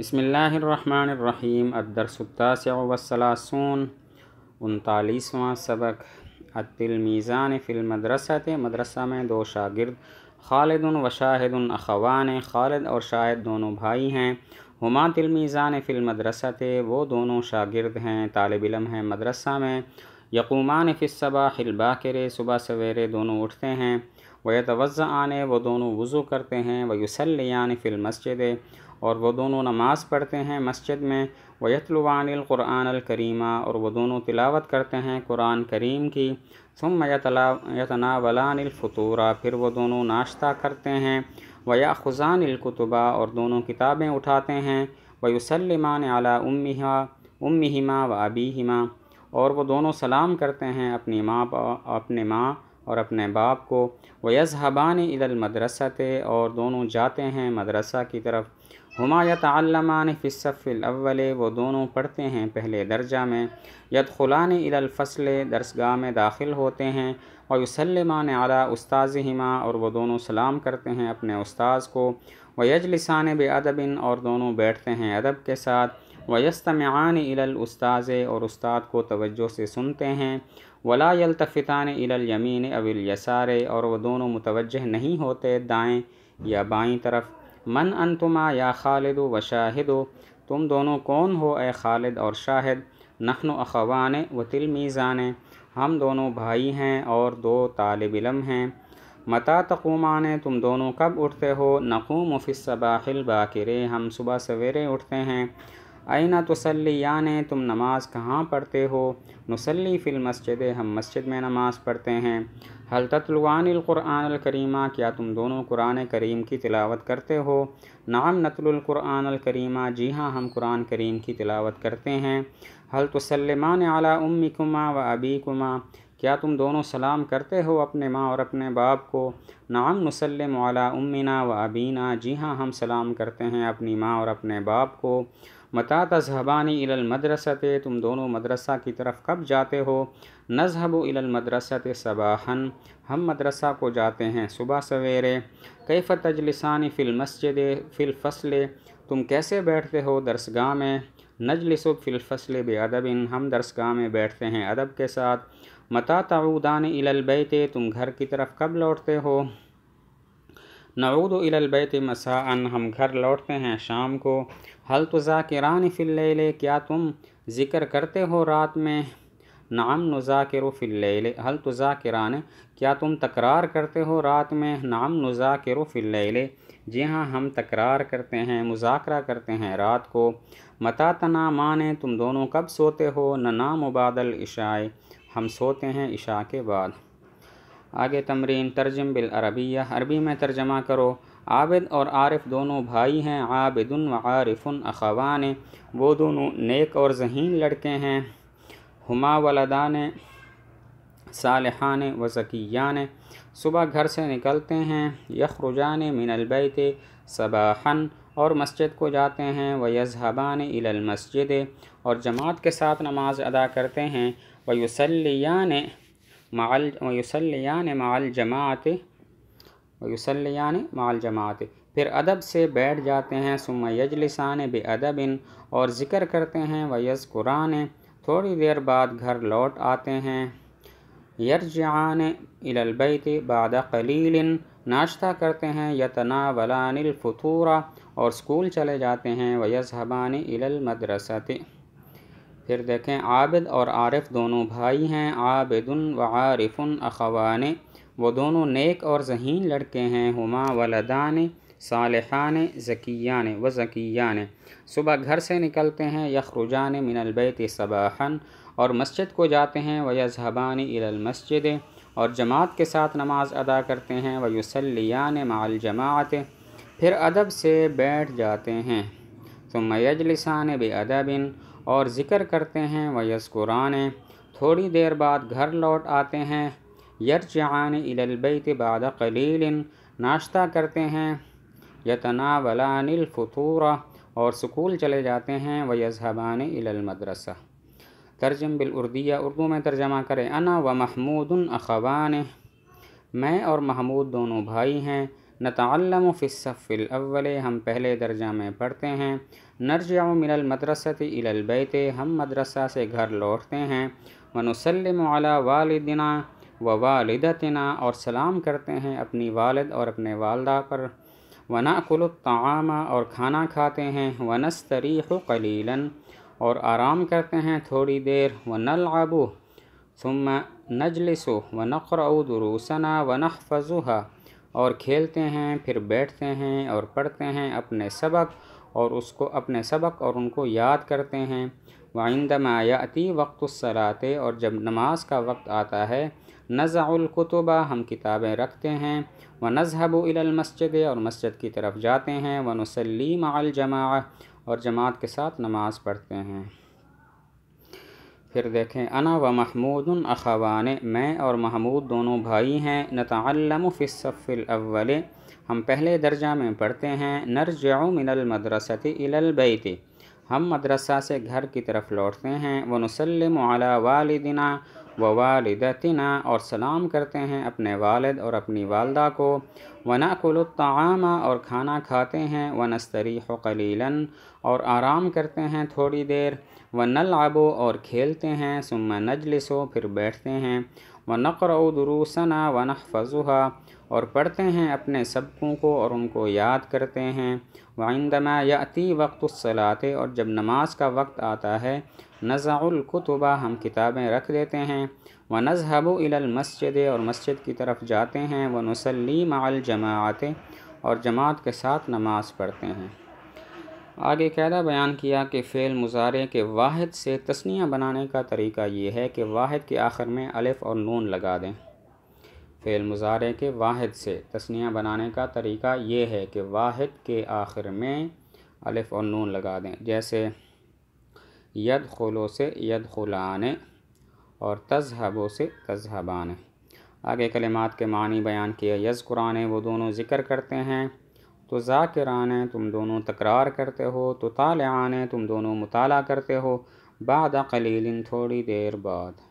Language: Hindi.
बसमीम अदरसतासलासून उनतालीसवां सबक अतिल मीज़ान मदरसत मदरसा में दो शागिर्द खालिद व शाहिद अखवान खालिद और शाहिद दोनों भाई हैं हुमा तिलमीज़ान मदरसत वो दोनों शागिर्द हैं तालब इलम हैं मदरसा में यकूमान ख़िलबा करे सुबह सवेरे दोनों उठते हैं वह तवज़ आने वो दोनों वज़ू करते हैं वयुसलियान फ़िल मस्जिद और वह दोनों नमाज़ पढ़ते हैं मस्जिद में वयतलवानकुरान करीमा और वह दोनों तिलावत करते हैं कुरान करीम की सुम यतनावलानफ़तूरा फिर वह दोनों नाश्ता करते हैं वया खुजानकुतबा और दोनों किताबें उठाते हैं वयुसलमान अला उम्मिहा उम्मिमा व अबीहिमा और वो दोनों सलाम करते हैं अपनी माँ अपने माँ और अपने बाप को वयजहबान इलमदरसत और दोनों जाते हैं मदरसा की तरफ हमा यतमान फ़िसफ़िलवल वो दोनों पढ़ते हैं पहले दर्जा में यदखलान इलफ़सल दरसगाह में दाखिल होते हैं और सलमान अला उस्ताज़ हिमा और वो दोनों सलाम करते हैं अपने उस्ताज़ को व वयजलसान अदबिन और दोनों बैठते हैं अदब के साथ व वयस्तमान इलउस्ताज़ और उस्ताद को तवज्जो से सुनते हैं वला यलतफ़ान यमीन और वह दोनों मुतवजह नहीं होते दाएँ या बाई तरफ मन अनतुमा या खालिद व शाहिद तुम दोनों कौन हो ए खालिद और शाहिद नखन अखवान व तिलमीज़ान हम दोनों भाई हैं और दो तालब इलम हैं मता तकुमान तुम दोनों कब उठते हो नकूम फ़िसबाहिल बाकर हम सुबह सवेरे उठते हैं आइना तसली यानि तुम नमाज कहाँ पढ़ते हो नसली फ़िल मस्जिद हम मस्जिद में नमाज पढ़ते हैं हल करीमा क्या तुम दोनों कुरान करीम की तिलावत करते हो नाम नतलकुरान करीमा जी हाँ हम कुरान करीम की तिलावत करते हैं हल तसलमान अला उम्मी कुमा व अबी कुमा क्या तुम दोनों सलाम करते हो अपने माँ और अपने बाप को नाम नसलम अला उम्मिना व अबीना जी हाँ हम सलाम करते हैं अपनी माँ और अपने बाप को मता तजहबानी इलमदरसत तुम दोनों मदरसा की तरफ कब जाते हो नजहब इलमदरसत सबाहन हम मदरसा को जाते हैं सुबह सवेरे कैफ तजलिसानी फ़िल मस्जिद फ़िल फसल तुम कैसे बैठते हो दरसगाह में नजलिस फ़िल फसल बेअदबिन हम दरसगाह में बैठते हैं अदब के साथ मता तऊदान इलबैत तुम घर की तरफ कब लौटते हो नऊद अलबैत मसा हम घर लौटते हैं शाम को हल तो ज़ाकिरान फ़िल्ल क्या तुम ज़िक्र करते हो रात में नाम नुज़ाकिर फ़िल्ल हल तो ज़ाकिरान क्या तुम तकरार करते हो रात में नाम नुज़ाकिर फ़िल्ल जी हाँ हम तकरार करते हैं मुजाकरा करते हैं रात को मता तना माने तुम दोनों कब सोते हो न नाम मुबादल इशाए हम सोते हैं इशा के बाद आगे तमरीन तर्जम बिल अरबिया अरबी में तर्जमा करो आबिद और आरफ़ दोनों भाई हैं आबिदन व आरिफन अखवान वो दोनों नेक और जहीन लड़के हैं हमा वलदान सालहान व सुबह घर से निकलते हैं यखरुजान मिनलबैत सबाहन और मस्जिद को जाते हैं व यजहबान इलमस्जिद और जमात के साथ नमाज अदा करते हैं व युसलियान माल वसलियान माल जमात वसलियान माल जमात फिर अदब से बैठ जाते हैं सुम यजलिसान बे इन और ज़िक्र करते हैं वयस कुरान थोड़ी देर बाद घर लौट आते हैं यरजान इलबैत बाद कलील नाश्ता करते हैं यतना वलानफ़तूरा और स्कूल चले जाते हैं हबान इलमदरसत फिर देखें आबिद और आरिफ दोनों भाई हैं आबिदन व आरिफन अखवान वो दोनों नेक और जहीन लड़के हैं हुमा वलदान सालहान जकियान व जकियान सुबह घर से निकलते हैं यखरुजान मिनलबैत सबाहन और मस्जिद को जाते हैं व यजहबान इलमस्जिद और जमात के साथ नमाज अदा करते हैं व युसलियान माल जमात फिर अदब से बैठ जाते हैं तो मयजलिसान बेअदबिन और ज़िक्र करते हैं व थोड़ी देर बाद घर लौट आते हैं यरजान इलबैत बाद कलील नाश्ता करते हैं यतना और स्कूल चले जाते हैं व यजहबान इलमदरसा तर्जम बिलउर्दिया उर्दू में तर्जमा करें अना व महमूद अखबान मैं और महमूद दोनों भाई हैं नतम फ़िसफ़िल अव्वल हम पहले दर्जा में पढ़ते हैं नरजा मिनल मदरसती इलबैत हम मदरसा से घर लौटते हैं वनुसलम वाला वालदना व वालदतना और सलाम करते हैं अपनी वालद और अपने वालदा पर वनाकुलतामा और खाना खाते हैं वनस्तरीख कलीलन और आराम करते हैं थोड़ी देर व नल आबू सुम नजलिस व नखरऊ उदरूसना व नखफ़ुहा और खेलते हैं फिर बैठते हैं और पढ़ते हैं अपने सबक और उसको अपने सबक और उनको याद करते हैं वाइंद मायाती वक्त सलाते और जब नमाज का वक्त आता है नज़ाकुतुबा हम किताबें रखते हैं व नजहब और मस्जिद की तरफ जाते हैं व नसलीम जमा और जमात के साथ नमाज़ पढ़ते हैं फिर देखें अना व महमूद अखवान मैं और महमूद दोनों भाई हैं नतम फ़िसफ़िल अव्वल हम पहले दर्जा में पढ़ते हैं नरजाओ मिनल मदरसती इलबैत हम मदरसा से घर की तरफ लौटते हैं व नसलम वालदना व वालदतना और सलाम करते हैं अपने वालद और अपनी वालदा को वनाकुलतामा और खाना खाते हैं व नस्तरी कलीलन और आराम करते हैं थोड़ी देर व आबो और खेलते हैं सुम नजलिसो फिर बैठते हैं व नकर दरूसना व नफजुहा और पढ़ते हैं अपने सबकों को और उनको याद करते हैं वाइंदमा याति वक्त सलात और जब नमाज का वक्त आता है नज़ाउलकुतबा हम किताबें रख देते हैं व नजहबु मस्जिद और मस्जिद की तरफ जाते हैं व नसली माल जमात और जमात के साथ नमाज पढ़ते हैं आगे कायदा बयान किया कि फ़ेल मुजारे के वाहिद से तस्निया बनाने का तरीका ये है कि वाहिद के आखिर में अलिफ़ और नून लगा दें फ़ेल मुजारे के वाहिद से तस्निया बनाने का तरीका ये है कि वाहिद के आखिर में अलिफ और नून लगा दें जैसे यद ख़ुलों से यद खुलाने और तजहबों से तजहबाने आगे कलिमात के मानी बयान किए यज़ कुरान वो दोनों ज़िक्र करते हैं तो ज़ाकिरान तुम दोनों तकरार करते हो तो आने तुम दोनों मुताला करते हो बाद कलीलिन थोड़ी देर बाद